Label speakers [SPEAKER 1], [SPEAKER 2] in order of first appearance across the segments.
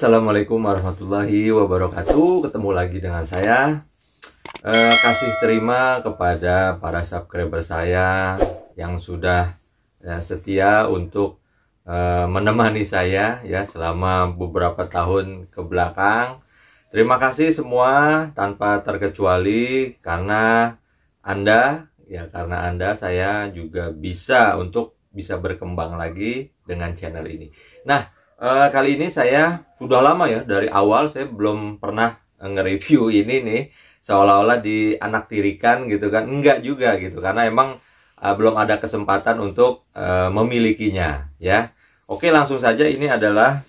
[SPEAKER 1] assalamualaikum warahmatullahi wabarakatuh. Ketemu lagi dengan saya. E, kasih terima kepada para subscriber saya yang sudah ya, setia untuk e, menemani saya ya selama beberapa tahun ke belakang. Terima kasih semua tanpa terkecuali karena Anda ya karena Anda saya juga bisa untuk bisa berkembang lagi dengan channel ini. Nah, uh, kali ini saya sudah lama ya dari awal saya belum pernah eh, nge-review ini nih seolah-olah di anak tirikan gitu kan enggak juga gitu karena emang uh, belum ada kesempatan untuk uh, memilikinya ya oke langsung saja ini adalah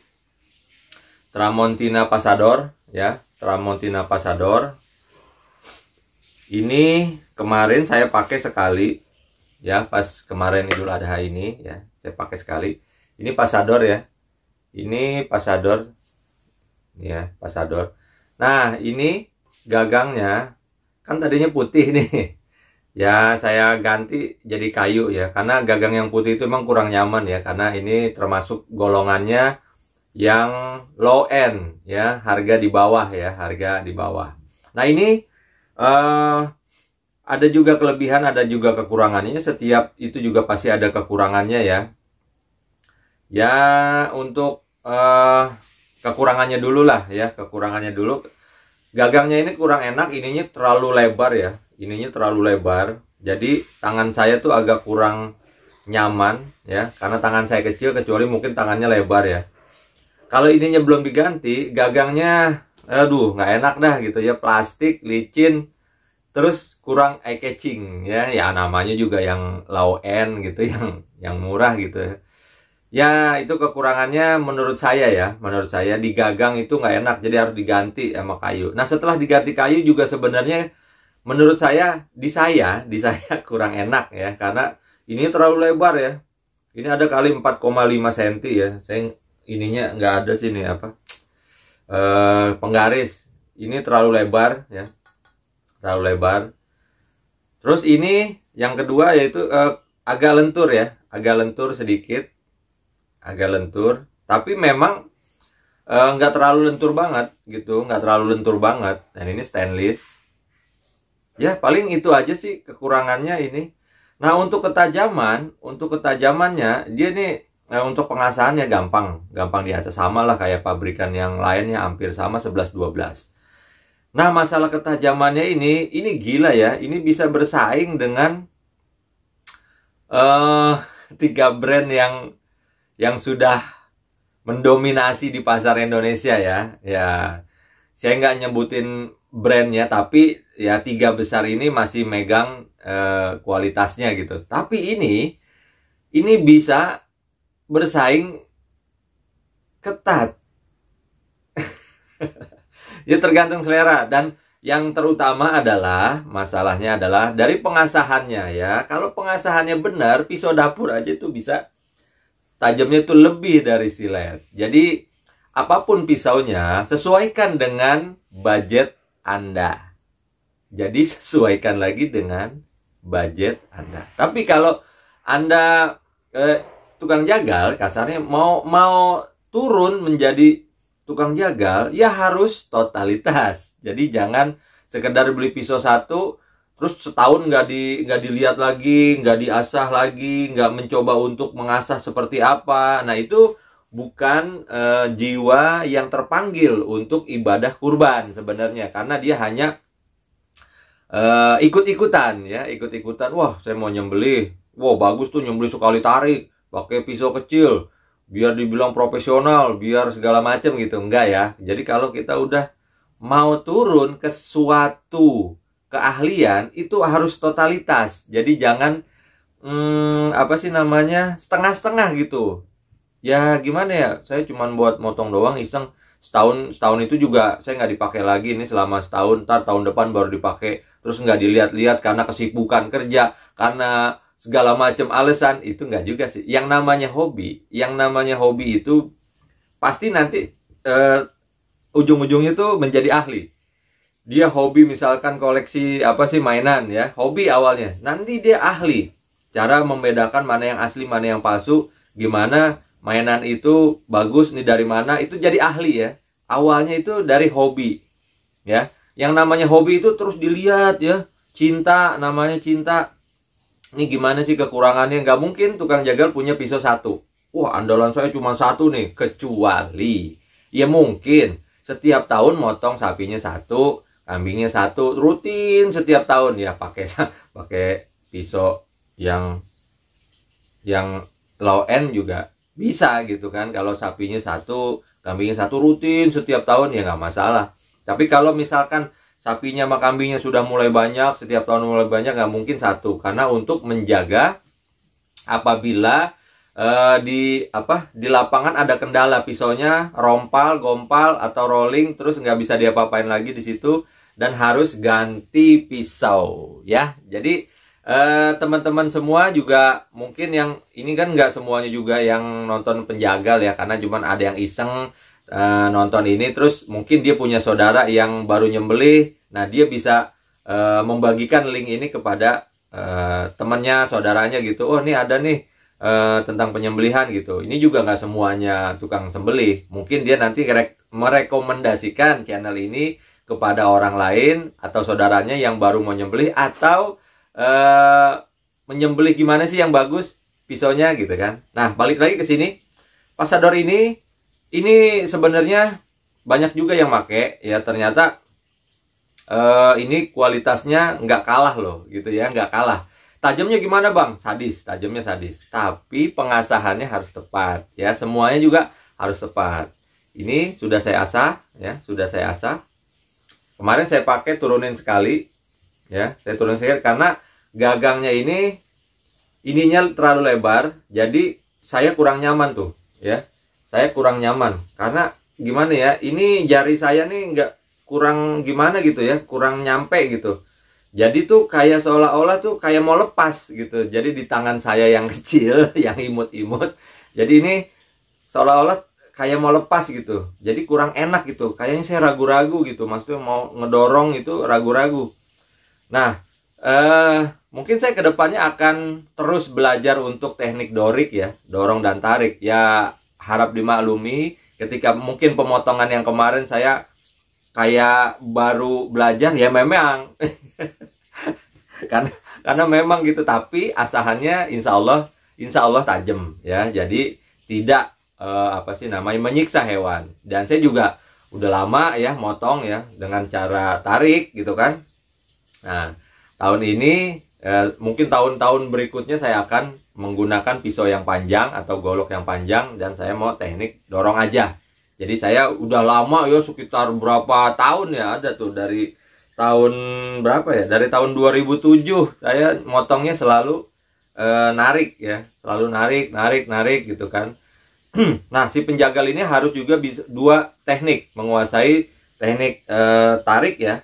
[SPEAKER 1] Tramontina Pasador ya Tramontina Pasador ini kemarin saya pakai sekali ya pas kemarin Idul Adha ini ya saya pakai sekali ini Pasador ya ini pasador ya pasador nah ini gagangnya kan tadinya putih nih ya saya ganti jadi kayu ya karena gagang yang putih itu memang kurang nyaman ya karena ini termasuk golongannya yang low end ya harga di bawah ya harga di bawah nah ini uh, ada juga kelebihan ada juga kekurangannya setiap itu juga pasti ada kekurangannya ya ya untuk uh, kekurangannya dulu lah ya kekurangannya dulu gagangnya ini kurang enak ininya terlalu lebar ya ininya terlalu lebar jadi tangan saya tuh agak kurang nyaman ya karena tangan saya kecil kecuali mungkin tangannya lebar ya kalau ininya belum diganti gagangnya aduh nggak enak dah gitu ya plastik licin terus kurang eye catching ya ya namanya juga yang low end gitu yang yang murah gitu ya Ya itu kekurangannya menurut saya ya Menurut saya digagang itu nggak enak Jadi harus diganti sama kayu Nah setelah diganti kayu juga sebenarnya Menurut saya di saya Di saya kurang enak ya Karena ini terlalu lebar ya Ini ada kali 4,5 cm ya Saya ininya nggak ada sih nih apa e, Penggaris Ini terlalu lebar ya Terlalu lebar Terus ini yang kedua yaitu e, agak lentur ya Agak lentur sedikit agak lentur tapi memang eh, nggak uh, terlalu lentur banget gitu nggak terlalu lentur banget dan ini stainless ya paling itu aja sih kekurangannya ini nah untuk ketajaman untuk ketajamannya dia ini nah, eh, untuk pengasahannya gampang gampang diacak sama lah kayak pabrikan yang lainnya hampir sama 11-12 nah masalah ketajamannya ini ini gila ya ini bisa bersaing dengan uh, tiga brand yang yang sudah mendominasi di pasar Indonesia ya. Ya, saya nggak nyebutin brandnya, tapi ya tiga besar ini masih megang eh, kualitasnya gitu. Tapi ini, ini bisa bersaing ketat. ya tergantung selera dan yang terutama adalah masalahnya adalah dari pengasahannya ya. Kalau pengasahannya benar, pisau dapur aja itu bisa tajamnya itu lebih dari silet. Jadi apapun pisaunya sesuaikan dengan budget Anda. Jadi sesuaikan lagi dengan budget Anda. Tapi kalau Anda eh, tukang jagal kasarnya mau mau turun menjadi tukang jagal ya harus totalitas. Jadi jangan sekedar beli pisau satu terus setahun nggak di nggak dilihat lagi nggak diasah lagi nggak mencoba untuk mengasah seperti apa nah itu bukan e, jiwa yang terpanggil untuk ibadah kurban sebenarnya karena dia hanya e, ikut-ikutan ya ikut-ikutan wah saya mau nyembelih wah bagus tuh nyembelih sekali tarik pakai pisau kecil biar dibilang profesional biar segala macam gitu enggak ya jadi kalau kita udah mau turun ke suatu keahlian itu harus totalitas. Jadi jangan hmm, apa sih namanya setengah-setengah gitu. Ya gimana ya, saya cuma buat motong doang iseng setahun setahun itu juga saya nggak dipakai lagi ini selama setahun tar tahun depan baru dipakai terus nggak dilihat-lihat karena kesibukan kerja karena segala macam alasan itu nggak juga sih yang namanya hobi yang namanya hobi itu pasti nanti uh, ujung-ujungnya tuh menjadi ahli dia hobi misalkan koleksi apa sih mainan ya hobi awalnya nanti dia ahli cara membedakan mana yang asli mana yang palsu gimana mainan itu bagus nih dari mana itu jadi ahli ya awalnya itu dari hobi ya yang namanya hobi itu terus dilihat ya cinta namanya cinta ini gimana sih kekurangannya nggak mungkin tukang jagal punya pisau satu wah andalan saya cuma satu nih kecuali ya mungkin setiap tahun motong sapinya satu kambingnya satu rutin setiap tahun ya pakai pakai pisau yang yang low end juga bisa gitu kan kalau sapinya satu kambingnya satu rutin setiap tahun ya nggak masalah tapi kalau misalkan sapinya sama kambingnya sudah mulai banyak setiap tahun mulai banyak nggak mungkin satu karena untuk menjaga apabila uh, di apa di lapangan ada kendala pisaunya rompal gompal atau rolling terus nggak bisa diapa-apain lagi di situ dan harus ganti pisau ya. Jadi eh, teman-teman eh, semua juga mungkin yang ini kan nggak semuanya juga yang nonton penjagal ya karena cuma ada yang iseng eh, nonton ini terus mungkin dia punya saudara yang baru nyembelih. Nah, dia bisa eh, membagikan link ini kepada eh, temannya, saudaranya gitu. Oh, ini ada nih Uh, tentang penyembelihan gitu. Ini juga nggak semuanya tukang sembelih. Mungkin dia nanti merekomendasikan channel ini kepada orang lain atau saudaranya yang baru mau nyembelih atau eh, menyembelih gimana sih yang bagus pisaunya gitu kan. Nah, balik lagi ke sini. Pasador ini ini sebenarnya banyak juga yang make ya ternyata eh, ini kualitasnya nggak kalah loh gitu ya, nggak kalah. Tajamnya gimana bang? Sadis, tajamnya sadis. Tapi pengasahannya harus tepat ya. Semuanya juga harus tepat. Ini sudah saya asah ya, sudah saya asah. Kemarin saya pakai turunin sekali, ya, saya turunin sekali karena gagangnya ini ininya terlalu lebar, jadi saya kurang nyaman tuh, ya. Saya kurang nyaman karena gimana ya, ini jari saya nih nggak kurang gimana gitu ya, kurang nyampe gitu. Jadi tuh kayak seolah-olah tuh kayak mau lepas gitu. Jadi di tangan saya yang kecil, yang imut-imut. Jadi ini seolah-olah kayak mau lepas gitu jadi kurang enak gitu kayaknya saya ragu-ragu gitu maksudnya mau ngedorong itu ragu-ragu nah eh mungkin saya kedepannya akan terus belajar untuk teknik dorik ya dorong dan tarik ya harap dimaklumi ketika mungkin pemotongan yang kemarin saya kayak baru belajar ya memang karena karena memang gitu tapi asahannya insya Allah insya Allah tajam ya jadi tidak uh, apa sih namanya menyiksa hewan dan saya juga udah lama ya motong ya dengan cara tarik gitu kan nah tahun ini eh, mungkin tahun-tahun berikutnya saya akan menggunakan pisau yang panjang atau golok yang panjang dan saya mau teknik dorong aja jadi saya udah lama ya sekitar berapa tahun ya ada tuh dari tahun berapa ya dari tahun 2007 saya motongnya selalu eh, narik ya selalu narik narik narik gitu kan nah, si penjagal ini harus juga bisa dua teknik, menguasai teknik e, tarik ya,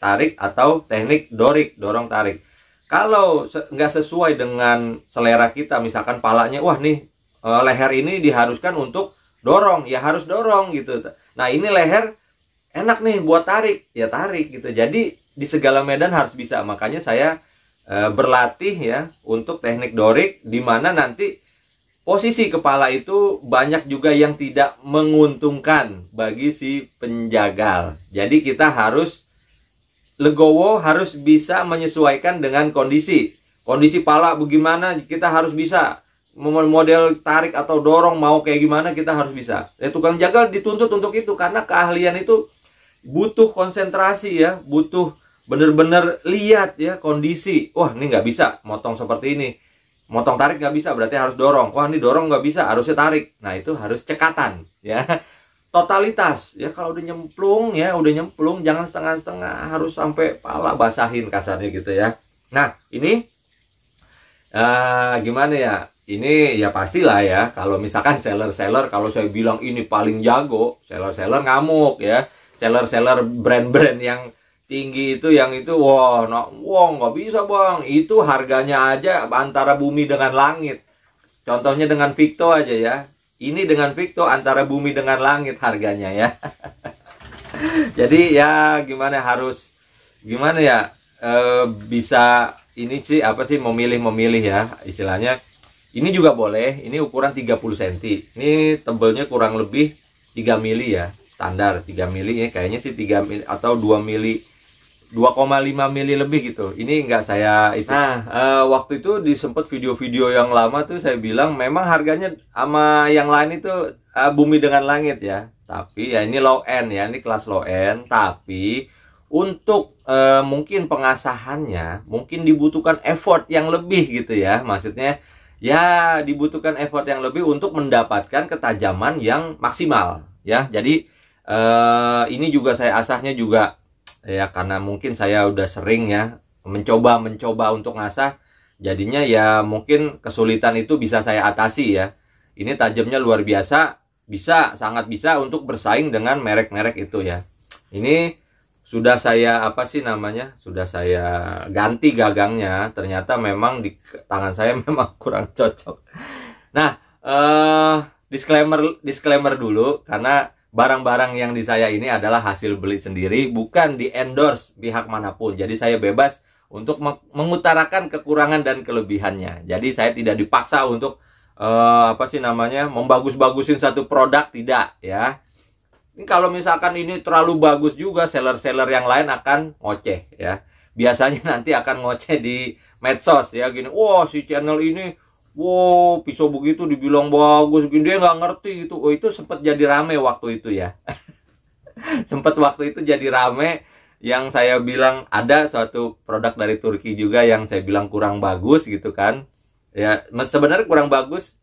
[SPEAKER 1] tarik atau teknik dorik, dorong tarik. Kalau se nggak sesuai dengan selera kita, misalkan palanya, wah nih e, leher ini diharuskan untuk dorong, ya harus dorong gitu. Nah, ini leher enak nih buat tarik, ya tarik gitu. Jadi di segala medan harus bisa. Makanya saya e, berlatih ya untuk teknik dorik di mana nanti posisi kepala itu banyak juga yang tidak menguntungkan bagi si penjagal. Jadi kita harus legowo harus bisa menyesuaikan dengan kondisi. Kondisi pala bagaimana kita harus bisa model tarik atau dorong mau kayak gimana kita harus bisa. Ya, tukang jagal dituntut untuk itu karena keahlian itu butuh konsentrasi ya, butuh bener-bener lihat ya kondisi. Wah ini nggak bisa motong seperti ini motong tarik nggak bisa berarti harus dorong wah ini dorong nggak bisa harusnya tarik nah itu harus cekatan ya totalitas ya kalau udah nyemplung ya udah nyemplung jangan setengah-setengah harus sampai pala basahin kasarnya gitu ya nah ini uh, gimana ya ini ya pastilah ya kalau misalkan seller-seller kalau saya bilang ini paling jago seller-seller ngamuk ya seller-seller brand-brand yang tinggi itu yang itu wah wow, wong wow, nggak bisa bang itu harganya aja antara bumi dengan langit contohnya dengan Victo aja ya ini dengan Victo antara bumi dengan langit harganya ya jadi ya gimana harus gimana ya e, bisa ini sih apa sih memilih memilih ya istilahnya ini juga boleh ini ukuran 30 cm ini tebelnya kurang lebih 3 mili ya standar 3 mili ya kayaknya sih 3 mili atau 2 mili 2,5 mili lebih gitu. Ini nggak saya itu. Nah, uh, waktu itu disempet video-video yang lama tuh saya bilang memang harganya sama yang lain itu uh, bumi dengan langit ya. Tapi ya ini low end ya, ini kelas low end. Tapi untuk uh, mungkin pengasahannya mungkin dibutuhkan effort yang lebih gitu ya. Maksudnya ya dibutuhkan effort yang lebih untuk mendapatkan ketajaman yang maksimal ya. Jadi uh, ini juga saya asahnya juga ya karena mungkin saya udah sering ya mencoba mencoba untuk ngasah jadinya ya mungkin kesulitan itu bisa saya atasi ya ini tajamnya luar biasa bisa sangat bisa untuk bersaing dengan merek-merek itu ya ini sudah saya apa sih namanya sudah saya ganti gagangnya ternyata memang di tangan saya memang kurang cocok nah eh, disclaimer disclaimer dulu karena barang-barang yang di saya ini adalah hasil beli sendiri, bukan di endorse pihak manapun. Jadi saya bebas untuk mengutarakan kekurangan dan kelebihannya. Jadi saya tidak dipaksa untuk uh, apa sih namanya membagus-bagusin satu produk tidak ya ini kalau misalkan ini terlalu bagus juga seller-seller yang lain akan ngoceh ya biasanya nanti akan ngoceh di medsos ya gini wah wow, si channel ini wow pisau begitu dibilang bagus gini dia nggak ngerti gitu. oh itu sempat jadi rame waktu itu ya sempat waktu itu jadi rame yang saya bilang ada suatu produk dari Turki juga yang saya bilang kurang bagus gitu kan ya sebenarnya kurang bagus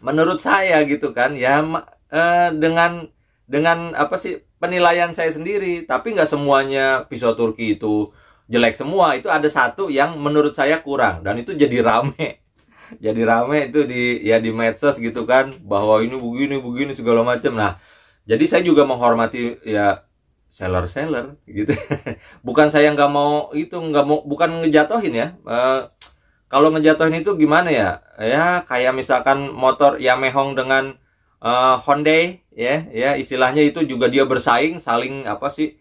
[SPEAKER 1] menurut saya gitu kan ya eh, dengan dengan apa sih penilaian saya sendiri tapi nggak semuanya pisau Turki itu jelek semua itu ada satu yang menurut saya kurang dan itu jadi rame jadi rame itu di ya di medsos gitu kan bahwa ini begini begini segala macam nah jadi saya juga menghormati ya seller seller gitu bukan saya nggak mau itu nggak mau bukan ngejatohin ya e, kalau ngejatohin itu gimana ya ya kayak misalkan motor Yamehong dengan e, Hyundai ya ya istilahnya itu juga dia bersaing saling apa sih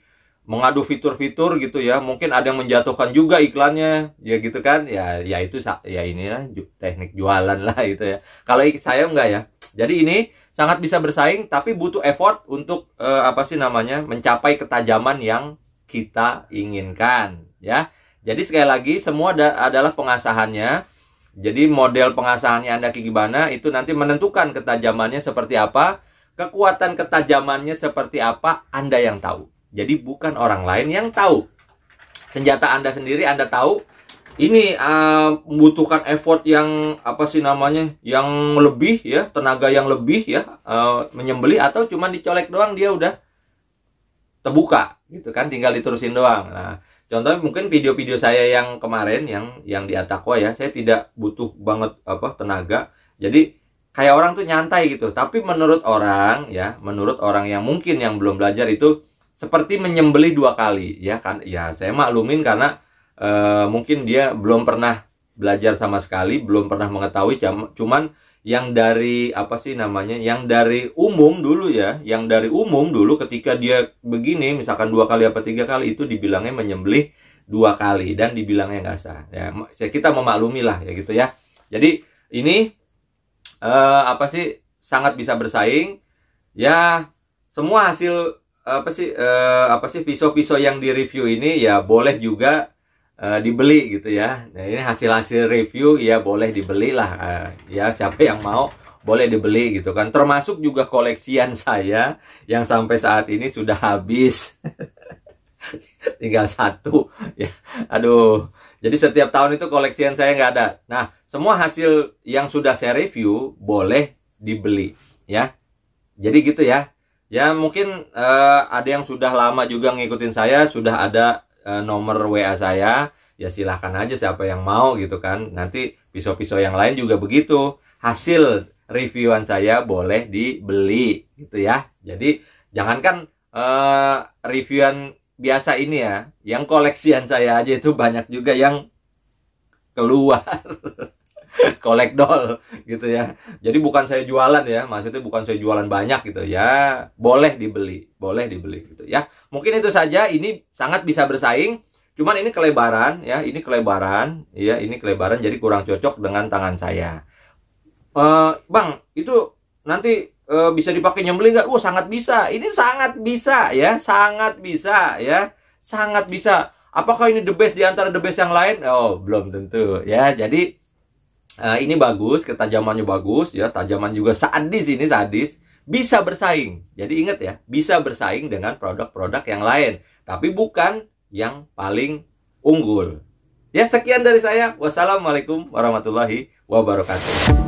[SPEAKER 1] mengadu fitur-fitur gitu ya mungkin ada yang menjatuhkan juga iklannya ya gitu kan ya ya itu ya inilah teknik jualan lah itu ya kalau saya enggak ya jadi ini sangat bisa bersaing tapi butuh effort untuk eh, apa sih namanya mencapai ketajaman yang kita inginkan ya jadi sekali lagi semua da- adalah pengasahannya jadi model pengasahannya Anda kayak gimana itu nanti menentukan ketajamannya seperti apa kekuatan ketajamannya seperti apa Anda yang tahu jadi bukan orang lain yang tahu. Senjata Anda sendiri Anda tahu ini uh, membutuhkan effort yang apa sih namanya yang lebih ya tenaga yang lebih ya uh, menyembeli atau cuma dicolek doang dia udah terbuka gitu kan tinggal diterusin doang nah contohnya mungkin video-video saya yang kemarin yang yang di Atakwa ya saya tidak butuh banget apa tenaga jadi kayak orang tuh nyantai gitu tapi menurut orang ya menurut orang yang mungkin yang belum belajar itu seperti menyembeli dua kali ya kan ya saya maklumin karena e, mungkin dia belum pernah belajar sama sekali belum pernah mengetahui cuman yang dari apa sih namanya yang dari umum dulu ya yang dari umum dulu ketika dia begini misalkan dua kali apa tiga kali itu dibilangnya menyembelih dua kali dan dibilangnya nggak sah ya, ya kita memaklumi lah ya gitu ya jadi ini e, apa sih sangat bisa bersaing ya semua hasil apa sih uh, apa sih pisau-pisau yang direview ini ya boleh juga uh, dibeli gitu ya. Nah, ini hasil-hasil review ya boleh dibeli lah uh, ya siapa yang mau boleh dibeli gitu kan. Termasuk juga koleksian saya yang sampai saat ini sudah habis. Tinggal satu ya. Aduh. Jadi setiap tahun itu koleksian saya nggak ada. Nah, semua hasil yang sudah saya review boleh dibeli ya. Jadi gitu ya ya mungkin uh, ada yang sudah lama juga ngikutin saya sudah ada uh, nomor WA saya ya silahkan aja siapa yang mau gitu kan nanti pisau-pisau yang lain juga begitu hasil reviewan saya boleh dibeli gitu ya jadi jangankan uh, reviewan biasa ini ya yang koleksian saya aja itu banyak juga yang keluar doll gitu ya. Jadi bukan saya jualan ya, maksudnya bukan saya jualan banyak gitu ya. Boleh dibeli, boleh dibeli gitu ya. Mungkin itu saja ini sangat bisa bersaing. Cuman ini kelebaran ya, ini kelebaran ya, ini kelebaran jadi kurang cocok dengan tangan saya. E, bang, itu nanti e, bisa dipakai nyembeli nggak? Wah, sangat bisa. Ini sangat bisa ya, sangat bisa ya. Sangat bisa. Apakah ini the best di antara the best yang lain? Oh, belum tentu ya. Jadi uh, ini bagus, ketajamannya bagus ya, tajaman juga sadis ini sadis, bisa bersaing. Jadi ingat ya, bisa bersaing dengan produk-produk yang lain, tapi bukan yang paling unggul. Ya sekian dari saya. Wassalamualaikum warahmatullahi wabarakatuh.